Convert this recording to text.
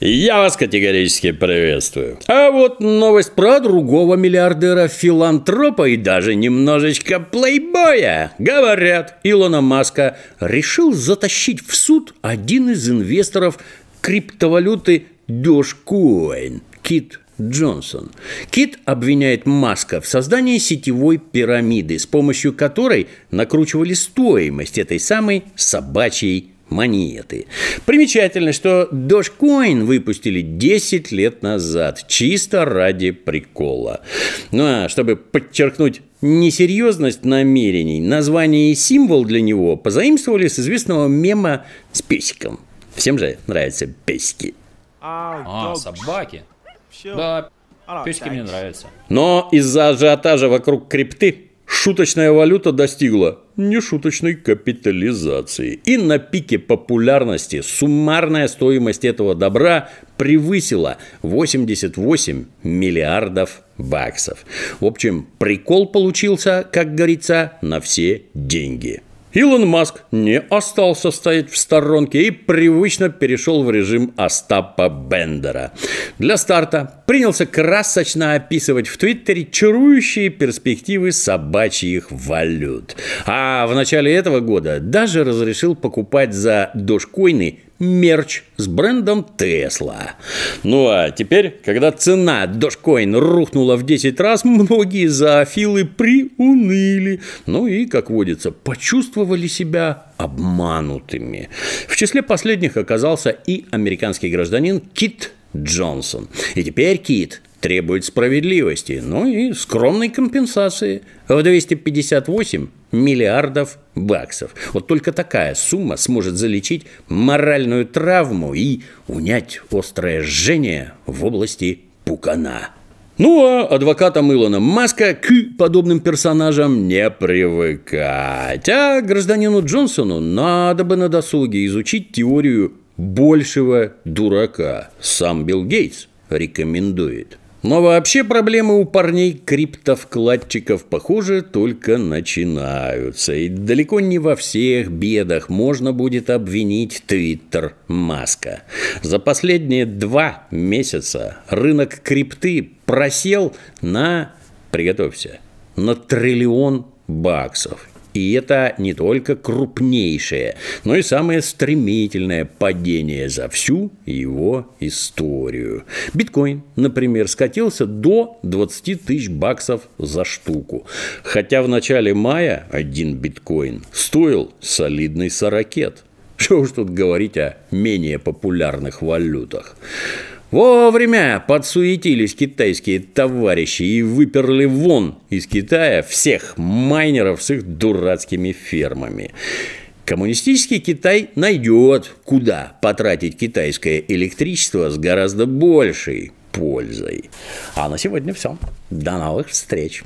Я вас категорически приветствую. А вот новость про другого миллиардера, филантропа и даже немножечко плейбоя. Говорят, Илона Маска решил затащить в суд один из инвесторов криптовалюты Dogecoin, Кит Джонсон. Кит обвиняет Маска в создании сетевой пирамиды, с помощью которой накручивали стоимость этой самой собачьей монеты. Примечательно, что Dogecoin выпустили 10 лет назад, чисто ради прикола. Ну а чтобы подчеркнуть несерьезность намерений, название и символ для него позаимствовали с известного мема с песиком. Всем же нравятся песики. А, а собаки. Да, песики мне нравятся. Но из-за ажиотажа вокруг крипты Шуточная валюта достигла нешуточной капитализации. И на пике популярности суммарная стоимость этого добра превысила 88 миллиардов баксов. В общем, прикол получился, как говорится, на все деньги. Илон Маск не остался стоять в сторонке и привычно перешел в режим Остапа Бендера. Для старта принялся красочно описывать в Твиттере чарующие перспективы собачьих валют. А в начале этого года даже разрешил покупать за дошкойны мерч с брендом Тесла. Ну а теперь, когда цена Dogecoin рухнула в 10 раз, многие зоофилы приуныли. Ну и, как водится, почувствовали себя обманутыми. В числе последних оказался и американский гражданин Кит Джонсон. И теперь Кит требует справедливости, ну и скромной компенсации в 258 миллиардов баксов. Вот только такая сумма сможет залечить моральную травму и унять острое жжение в области пукана. Ну а адвокатам Илона Маска к подобным персонажам не привыкать. А гражданину Джонсону надо бы на досуге изучить теорию большего дурака. Сам Билл Гейтс рекомендует. Но вообще проблемы у парней криптовкладчиков, похоже, только начинаются. И далеко не во всех бедах можно будет обвинить Твиттер Маска. За последние два месяца рынок крипты просел на, приготовься, на триллион баксов. И это не только крупнейшее, но и самое стремительное падение за всю его историю. Биткоин, например, скатился до 20 тысяч баксов за штуку. Хотя в начале мая один биткоин стоил солидный сорокет. Что уж тут говорить о менее популярных валютах. Вовремя подсуетились китайские товарищи и выперли вон из Китая всех майнеров с их дурацкими фермами. Коммунистический Китай найдет, куда потратить китайское электричество с гораздо большей пользой. А на сегодня все. До новых встреч!